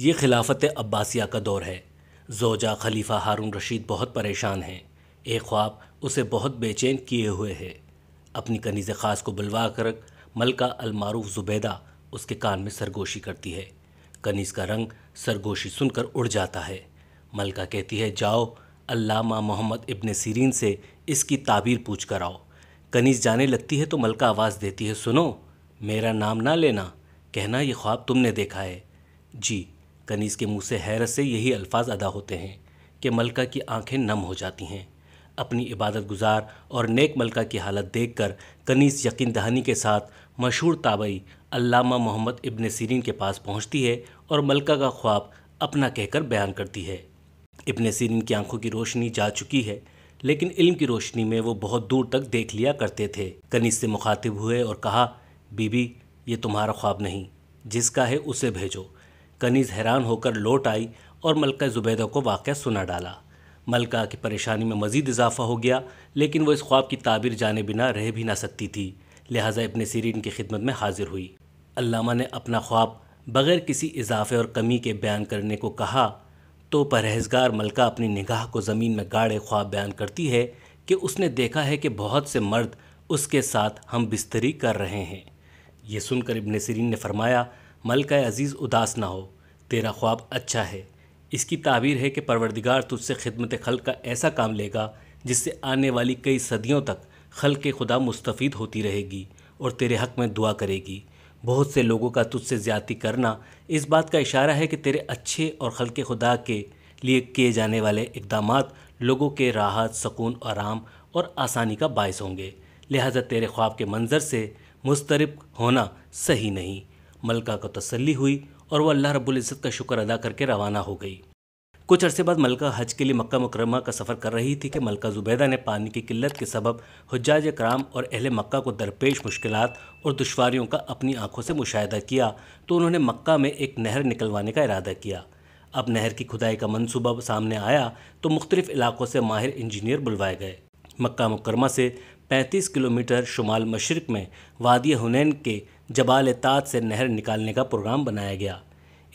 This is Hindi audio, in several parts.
ये खिलाफत अब्बासिया का दौर है जोजा खलीफा हारून रशीद बहुत परेशान हैं एक ख्वाब उसे बहुत बेचैन किए हुए है अपनी कनीज़ ख़ास को बुलवा कर मलका अलमारूफ जुबैदा उसके कान में सरगोशी करती है कनीज़ का रंग सरगोशी सुनकर उड़ जाता है मलका कहती है जाओ अल्लामा मोहम्मद इब्न सीरीन से इसकी ताबीर पूछ कर आओ कनीज़ जाने लगती है तो मलका आवाज़ देती है सुनो मेरा नाम ना लेना कहना ये ख्वाब तुमने देखा है जी कनीस के मुंह से हैरत से यही अल्फाज अदा होते हैं कि मलका की आंखें नम हो जाती हैं अपनी इबादत गुजार और नेक मलका की हालत देख कर कनीस यकीन दहानी के साथ मशहूर ताबई अल्लामा मोहम्मद इबन सीरीन के पास पहुंचती है और मलका का ख्वाब अपना कहकर बयान करती है इबन सीरीन की आंखों की रोशनी जा चुकी है लेकिन इल्म की रोशनी में वो बहुत दूर तक देख लिया करते थे कनीस से मुखातिब हुए और कहा बीबी ये तुम्हारा ख्वाब नहीं जिसका है उसे भेजो कनीज़ हैरान होकर लौट आई और मलका ज़ुबैदा को वाक़ सुना डाला मलका की परेशानी में मज़ीद इजाफा हो गया लेकिन वह इस ख्वाब की ताबीर जाने बिना रह भी ना सकती थी लिहाजा इबन सीरीन की खिदमत में हाजिर हुई अल्लामा ने अपना ख्वाब बग़ैर किसी इजाफे और कमी के बयान करने को कहा तो परहेजगार मलका अपनी निगाह को ज़मीन में गाड़े ख्वाब बयान करती है कि उसने देखा है कि बहुत से मर्द उसके साथ हम बिस्तरी कर रहे हैं ये सुनकर इबन सीरीन ने फरमाया मल का अज़ीज़ उदास ना हो तेरा ख्वाब अच्छा है इसकी ताबीर है कि परवरदिगार तुझसे खिदमत खल का ऐसा काम लेगा जिससे आने वाली कई सदियों तक खल के खुदा मुस्तफ़ होती रहेगी और तेरे हक़ में दुआ करेगी बहुत से लोगों का तुझसे ज़्यादती करना इस बात का इशारा है कि तेरे अच्छे और खल के खुदा के लिए किए जाने वाले इकदाम लोगों के राहत सकून आराम और आसानी का बायस होंगे लिहाजा तेरे ख्वाब के मंजर से मुस्तरब होना सही नहीं मलका को तसल्ली हुई और वह अल्लाह रब्बुल इज़्ज़त का शुक्र अदा करके रवाना हो गई कुछ अरसे बाद मलका हज के लिए मक्का मुकरमा का सफ़र कर रही थी कि मलका जुबैदा ने पानी की किल्लत के सबब हजाज कराम और अहले मक्का को दरपेश मुश्किल और दुशारियों का अपनी आंखों से मुशाह किया तो उन्होंने मक्का में एक नहर निकलवाने का इरादा किया अब नहर की खुदाई का मनसूबा सामने आया तो मुख्तलिफ़ इलाक़ों से माहिर इंजीनियर बुलवाए गए मक्का मुकरमा से 35 किलोमीटर शुमाल मशरक़ में वादी हुनैन के जबाल ताज से नहर निकालने का प्रोग्राम बनाया गया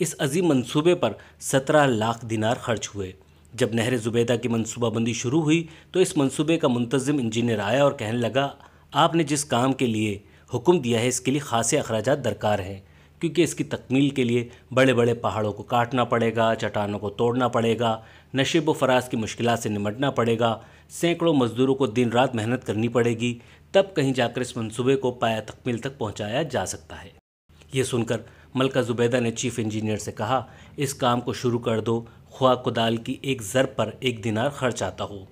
इस अजीम मंसूबे पर सत्रह लाख दिनार खर्च हुए जब नहर ज़ुबैदा की मनसूबाबंदी शुरू हुई तो इस मंसूबे का मुंतज़म इंजीनियर आया और कहने लगा आपने जिस काम के लिए हुक्म दिया है इसके लिए ख़ासे अखराज दरकार हैं क्योंकि इसकी तकमील के लिए बड़े बड़े पहाड़ों को काटना पड़ेगा चट्टानों को तोड़ना पड़ेगा नशीब व फराज की मुश्किल से निमटना पड़ेगा सैकड़ों मज़दूरों को दिन रात मेहनत करनी पड़ेगी तब कहीं जाकर इस मनसूबे को पाया तकमील तक पहुँचाया जा सकता है ये सुनकर मलका जुबैदा ने चीफ इंजीनियर से कहा इस काम को शुरू कर दो ख्वा कुदाल की एक ज़र पर एक दिनार खर्च आता हो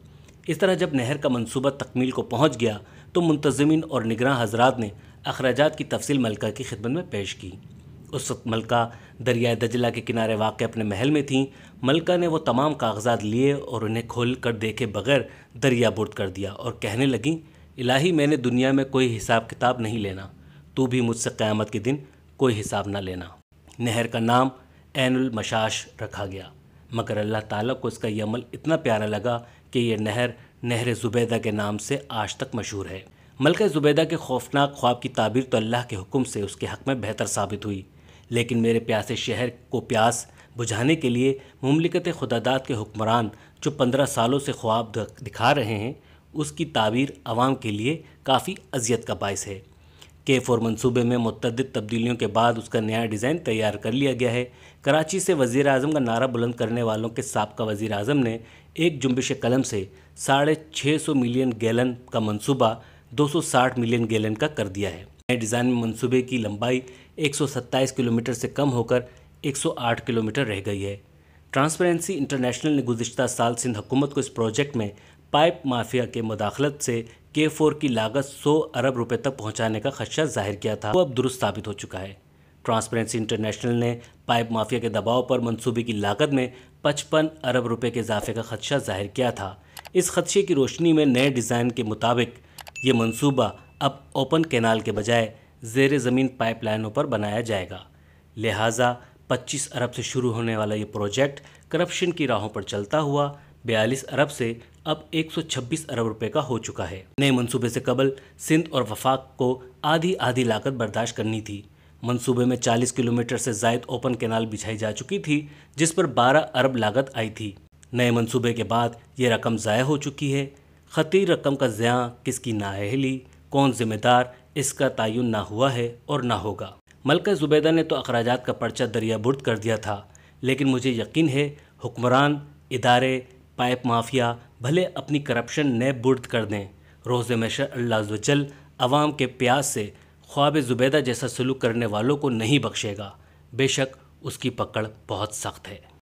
इस तरह जब नहर का मनसूबा तकमील को पहुँच गया तो मुंतजमिन और निगरान हजरात ने अखराज की तफसील मलका की खिदमत में पेश की उस वक्त मलका दरियाए दजला के किनारे वाक़ अपने महल में थी मलका ने वो तमाम कागजात लिए और उन्हें खोल कर देखे बगैर दरिया बुर्द कर दिया और कहने लगी इलाही मैंने दुनिया में कोई हिसाब किताब नहीं लेना तू भी मुझसे क़्यामत के दिन कोई हिसाब ना लेना नहर का नाम मशाश रखा गया मगर अल्लाह ताला को इसका यह अमल इतना प्यारा लगा कि यह नहर नहर ज़ुबैदा के नाम से आज तक मशहूर है मलका ज़ुबैदा के खौफनाक ख्वाब की ताबीर तो अल्लाह के हुक्म से उसके हक़ में बेहतर साबित हुई लेकिन मेरे प्यासे शहर को प्यास बुझाने के लिए ममलिकत खुदादात के हुक्मरान जो पंद्रह सालों से ख्वाब दिखा रहे हैं उसकी ताबीर आवाम के लिए काफ़ी अजियत का बायस है के फोर मनसूबे में मतद तब्दीलियों के बाद उसका नया डिज़ाइन तैयार कर लिया गया है कराची से वज़ी अजम का नारा बुलंद करने वालों के सबका वज़ी अजम ने एक जुम्बिश कलम से साढ़े छः सौ मिलियन गैलन का मनसूबा दो सौ साठ मिलियन गैलन का कर दिया है नए डिज़ाइन में मनसूबे की लंबाई 127 किलोमीटर से कम होकर 108 किलोमीटर रह गई है ट्रांसपेरेंसी इंटरनेशनल ने गुजशत साल सिंध हुकूमत को इस प्रोजेक्ट में पाइप माफिया के मुदाखलत से के फोर की लागत 100 अरब रुपए तक पहुंचाने का खदशा जाहिर किया था वो अब दुरुस्त साबित हो चुका है ट्रांसपेरेंसी इंटरनेशनल ने पाइप माफिया के दबाव पर मंसूबे की लागत में 55 अरब रुपए के इजाफे का खदशा जाहिर किया था इस खदशे की रोशनी में नए डिज़ाइन के मुताबिक ये मनसूबा अब ओपन कैनाल के बजाय जेर ज़मीन पाइपलाइनों पर बनाया जाएगा लिहाजा 25 अरब से शुरू होने वाला ये प्रोजेक्ट करप्शन की राहों पर चलता हुआ 42 अरब से अब 126 अरब रुपए का हो चुका है नए मंसूबे से कबल सिंध और वफाक को आधी आधी लागत बर्दाश्त करनी थी मंसूबे में 40 किलोमीटर से जायद ओपन कैनाल बिछाई जा चुकी थी जिस पर 12 अरब लागत आई थी नए मंसूबे के बाद ये रकम ज़ाय हो चुकी है खती रकम का ज़्याँ किसकी नाहली कौन जिम्मेदार इसका तयन ना हुआ है और ना होगा मलका ज़ुबैदा ने तो अखराज का पर्चा दरिया बुर्द कर दिया था लेकिन मुझे यकीन है हुक्मरान इदारे पाइप माफिया भले अपनी करप्शन नैब बुर्द कर दें रोज़ मशर अल्लाह वजल आवाम के प्यास से ख्वाब ज़ुबैदा जैसा सलूक करने वालों को नहीं बख्शेगा बेशक उसकी पकड़ बहुत सख्त है